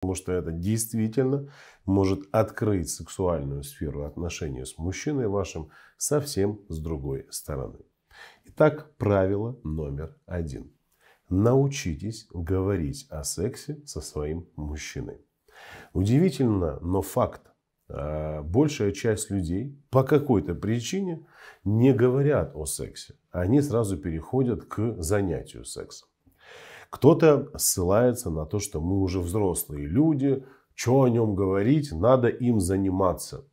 Потому что это действительно может открыть сексуальную сферу отношений с мужчиной вашим совсем с другой стороны. Итак, правило номер один. Научитесь говорить о сексе со своим мужчиной. Удивительно, но факт. А, большая часть людей по какой-то причине не говорят о сексе. Они сразу переходят к занятию сексом. Кто-то ссылается на то, что мы уже взрослые люди, что о нем говорить, надо им заниматься.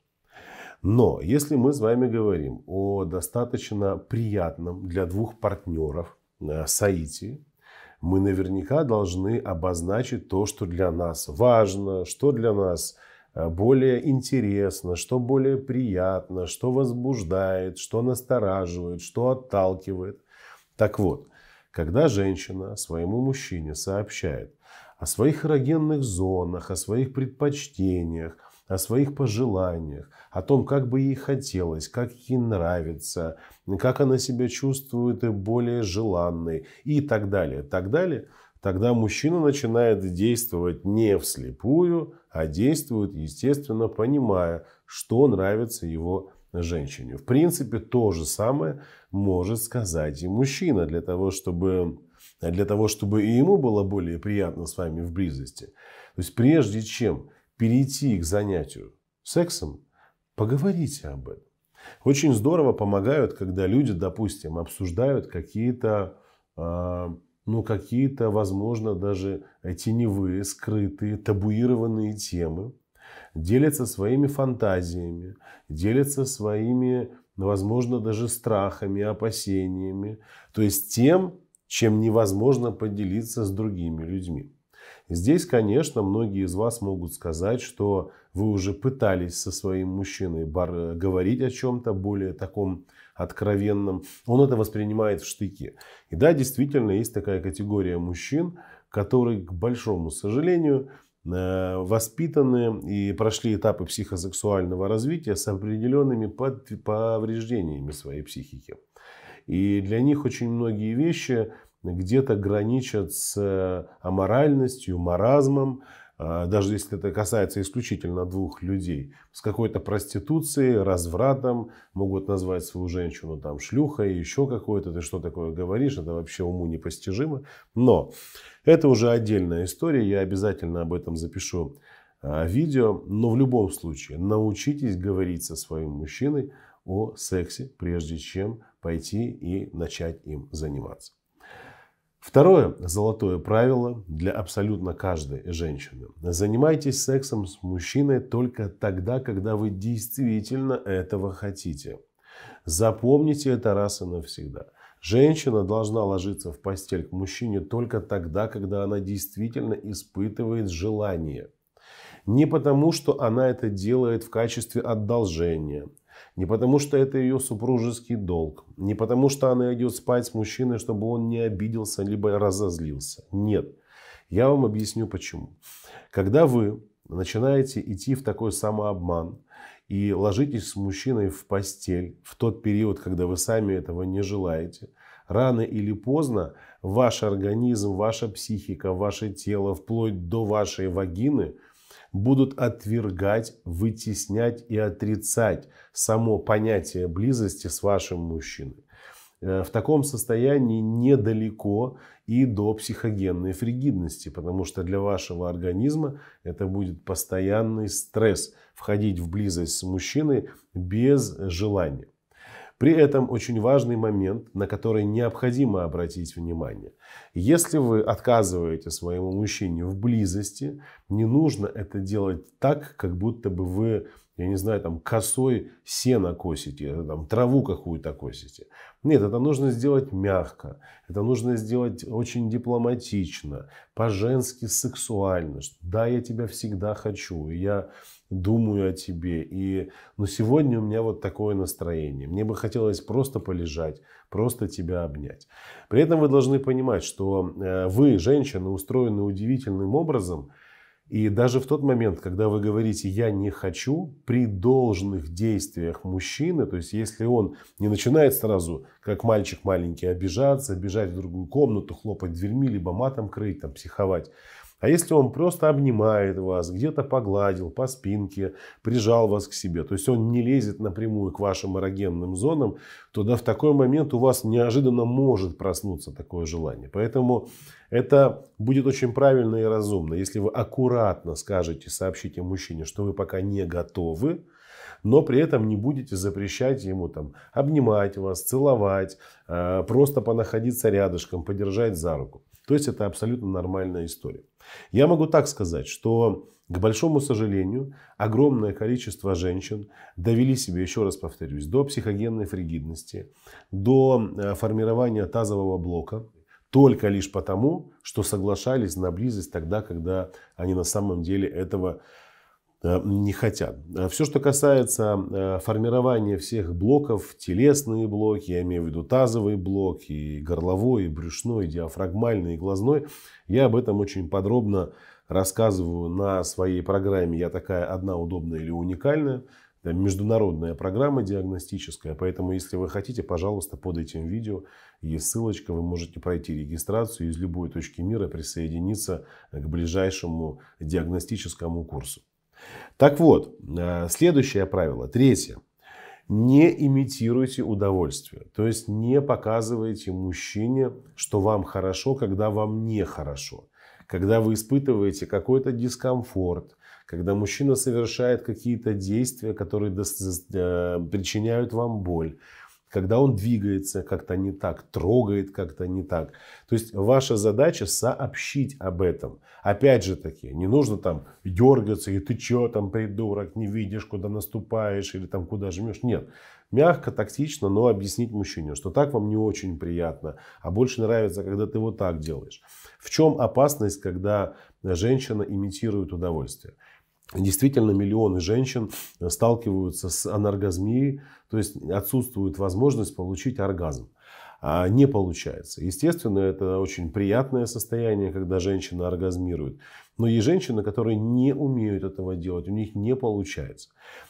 Но если мы с вами говорим о достаточно приятном для двух партнеров э, Саити, мы наверняка должны обозначить то, что для нас важно, что для нас э, более интересно, что более приятно, что возбуждает, что настораживает, что отталкивает. Так вот, когда женщина своему мужчине сообщает о своих эрогенных зонах, о своих предпочтениях, о своих пожеланиях, о том, как бы ей хотелось, как ей нравится, как она себя чувствует и более желанной и так далее, так далее, тогда мужчина начинает действовать не вслепую, а действует, естественно, понимая, что нравится его женщине. В принципе, то же самое может сказать и мужчина для того, чтобы, для того, чтобы и ему было более приятно с вами в близости. То есть прежде чем перейти к занятию сексом, поговорите об этом. Очень здорово помогают, когда люди, допустим, обсуждают какие-то, а, ну, какие-то, возможно, даже теневые, скрытые, табуированные темы делятся своими фантазиями, делятся своими, возможно, даже страхами, опасениями, то есть тем, чем невозможно поделиться с другими людьми. Здесь, конечно, многие из вас могут сказать, что вы уже пытались со своим мужчиной говорить о чем-то более таком откровенном. Он это воспринимает в штыке. И да, действительно, есть такая категория мужчин, которые, к большому сожалению, Э, воспитаны и прошли этапы психосексуального развития с определенными повреждениями своей психики. И для них очень многие вещи где-то граничат с аморальностью, маразмом, а, даже если это касается исключительно двух людей, с какой-то проституцией, развратом, могут назвать свою женщину там шлюхой, еще какой-то, ты что такое говоришь, это вообще уму непостижимо. Но это уже отдельная история, я обязательно об этом запишу а, видео, но в любом случае научитесь говорить со своим мужчиной о сексе, прежде чем пойти и начать им заниматься. Второе золотое правило для абсолютно каждой женщины. Занимайтесь сексом с мужчиной только тогда, когда вы действительно этого хотите. Запомните это раз и навсегда. Женщина должна ложиться в постель к мужчине только тогда, когда она действительно испытывает желание. Не потому, что она это делает в качестве одолжения – не потому что это ее супружеский долг, не потому что она идет спать с мужчиной, чтобы он не обиделся, либо разозлился. Нет. Я вам объясню почему. Когда вы начинаете идти в такой самообман и ложитесь с мужчиной в постель в тот период, когда вы сами этого не желаете, рано или поздно ваш организм, ваша психика, ваше тело, вплоть до вашей вагины – будут отвергать, вытеснять и отрицать само понятие близости с вашим мужчиной. Э, в таком состоянии недалеко и до психогенной фригидности, потому что для вашего организма это будет постоянный стресс входить в близость с мужчиной без желания. При этом очень важный момент, на который необходимо обратить внимание. Если вы отказываете своему мужчине в близости, не нужно это делать так, как будто бы вы я не знаю, там косой сено косите, э, там траву какую-то косите. Нет, это нужно сделать мягко, это нужно сделать очень дипломатично, по-женски сексуально. Что, да, я тебя всегда хочу, и я думаю о тебе. И, но сегодня у меня вот такое настроение. Мне бы хотелось просто полежать, просто тебя обнять. При этом вы должны понимать, что э, вы, женщины, устроены удивительным образом – и даже в тот момент, когда вы говорите «я не хочу», при должных действиях мужчины, то есть если он не начинает сразу, как мальчик маленький, обижаться, бежать в другую комнату, хлопать дверьми, либо матом крыть, там, психовать, а если он просто обнимает вас, где-то погладил по спинке, прижал вас к себе, то есть он не лезет напрямую к вашим эрогенным зонам, то да, в такой момент у вас неожиданно может проснуться такое желание. Поэтому это будет очень правильно и разумно. Если вы аккуратно скажете, сообщите мужчине, что вы пока не готовы, но при этом не будете запрещать ему там обнимать вас, целовать, а, просто понаходиться рядышком, подержать за руку. То есть это абсолютно нормальная история. Я могу так сказать, что, к большому сожалению, огромное количество женщин довели себя, еще раз повторюсь, до психогенной фригидности, до э, формирования тазового блока, только лишь потому, что соглашались на близость тогда, когда они на самом деле этого Э, не хотят. Э, Все, что касается э, формирования всех блоков, телесные блоки, я имею в виду тазовый блок, и горловой, и брюшной, и диафрагмальный, и глазной, я об этом очень подробно рассказываю на своей программе «Я такая одна, удобная или уникальная». Это международная программа диагностическая, поэтому если вы хотите, пожалуйста, под этим видео есть ссылочка, вы можете пройти регистрацию из любой точки мира присоединиться к ближайшему диагностическому курсу. Так вот, э, следующее правило, третье. Не имитируйте удовольствие. То есть не показывайте мужчине, что вам хорошо, когда вам не хорошо. Когда вы испытываете какой-то дискомфорт, когда мужчина совершает какие-то действия, которые э, причиняют вам боль когда он двигается как-то не так, трогает как-то не так. То есть ваша задача сообщить об этом. Опять же таки, не нужно там дергаться, и ты чё там, придурок, не видишь, куда наступаешь, или там куда жмешь. Нет. Мягко, тактично, но объяснить мужчине, что так вам не очень приятно, а больше нравится, когда ты вот так делаешь. В чем опасность, когда женщина имитирует удовольствие? Действительно, миллионы женщин э, сталкиваются с аноргазмией, то есть отсутствует возможность получить оргазм. А, не получается. Естественно, это очень приятное состояние, когда женщина оргазмирует. Но есть женщины, которые не умеют этого делать, у них не получается.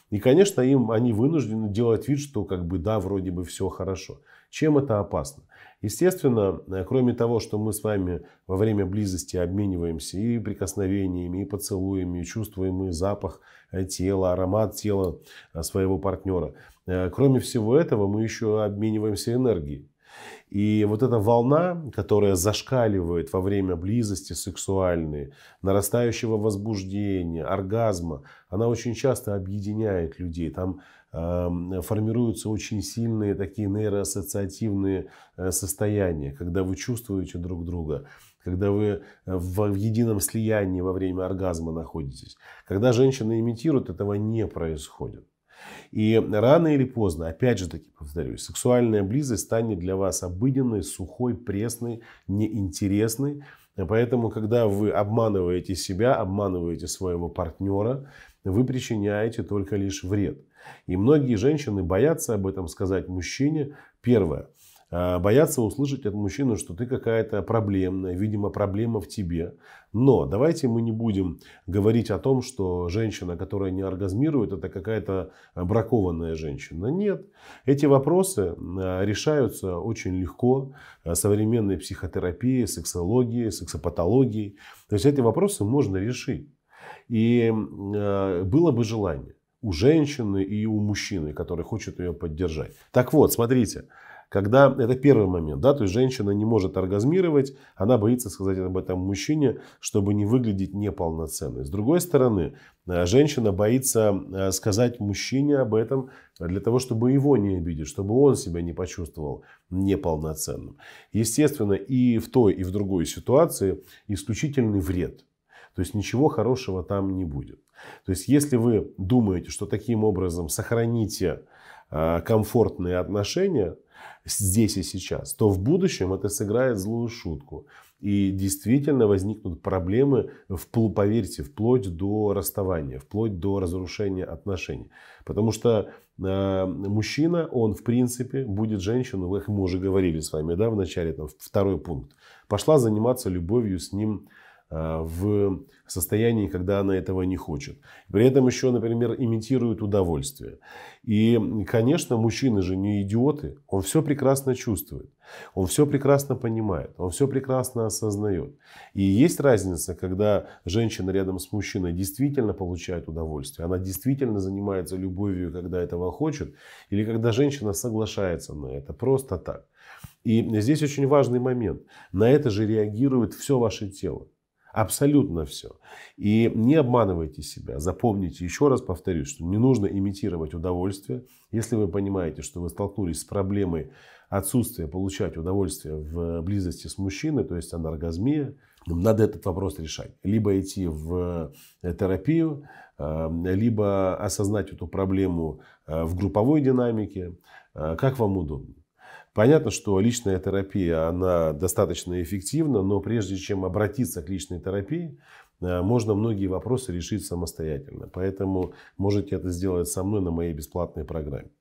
И, конечно, им они вынуждены делать вид, что как бы да, вроде бы все хорошо. Чем это опасно? Естественно, э, кроме того, что мы с вами во время близости обмениваемся и прикосновениями, и поцелуями, и чувствуем и запах э, тела, аромат тела э, своего партнера. Кроме всего этого, мы еще обмениваемся энергией. И вот эта волна, которая зашкаливает во время близости сексуальной, нарастающего возбуждения, оргазма, она очень часто объединяет людей. Там эм, формируются очень сильные такие нейроассоциативные э, состояния, когда вы чувствуете друг друга, когда вы э, в едином слиянии во время оргазма находитесь. Когда женщины имитируют, этого не происходит. И рано или поздно, опять же таки повторюсь, сексуальная близость станет для вас обыденной, сухой, пресной, неинтересной. Поэтому, когда вы обманываете себя, обманываете своего партнера, вы причиняете только лишь вред. И многие женщины боятся об этом сказать мужчине. Первое. Э, боятся услышать от мужчины, что ты какая-то проблемная, видимо, проблема в тебе. Но давайте мы не будем говорить о том, что женщина, которая не оргазмирует, это какая-то бракованная женщина. Нет. Эти вопросы э, решаются очень легко э, современной психотерапией, сексологией, сексопатологией. То есть эти вопросы можно решить. И было бы желание у женщины и у мужчины, который хочет ее поддержать. Так вот, смотрите, когда это первый момент, да, то есть женщина не может оргазмировать, она боится сказать об этом мужчине, чтобы не выглядеть неполноценной. С другой стороны, э, женщина боится э, сказать мужчине об этом для того, чтобы его не обидеть, чтобы он себя не почувствовал неполноценным. Естественно, и в той, и в другой ситуации исключительный вред. То есть ничего хорошего там не будет. То есть если вы думаете, что таким образом сохраните э, комфортные отношения, здесь и сейчас, то в будущем это сыграет злую шутку. И действительно возникнут проблемы, в поверьте, вплоть до расставания, вплоть до разрушения отношений. Потому что э, мужчина, он в принципе будет женщину, мы уже говорили с вами, да, в начале, там, второй пункт, пошла заниматься любовью с ним Э, в состоянии, когда она этого не хочет. При этом еще, например, имитирует удовольствие. И, конечно, мужчины же не идиоты, он все прекрасно чувствует, он все прекрасно понимает, он все прекрасно осознает. И есть разница, когда женщина рядом с мужчиной действительно получает удовольствие, она действительно занимается любовью, когда этого хочет, или когда женщина соглашается на это просто так. И здесь очень важный момент. На это же реагирует все ваше тело. Абсолютно все. И не обманывайте себя. Запомните, еще раз повторюсь, что не нужно имитировать удовольствие. Если вы понимаете, что вы столкнулись с проблемой отсутствия получать удовольствие в близости с мужчиной, то есть анаргазмия, надо этот вопрос решать. Либо идти в э, терапию, э, либо осознать эту проблему э, в групповой динамике, как вам удобно. Понятно, что личная терапия, она достаточно эффективна, но прежде чем обратиться к личной терапии, э, можно многие вопросы решить самостоятельно. Поэтому можете это сделать со мной на моей бесплатной программе.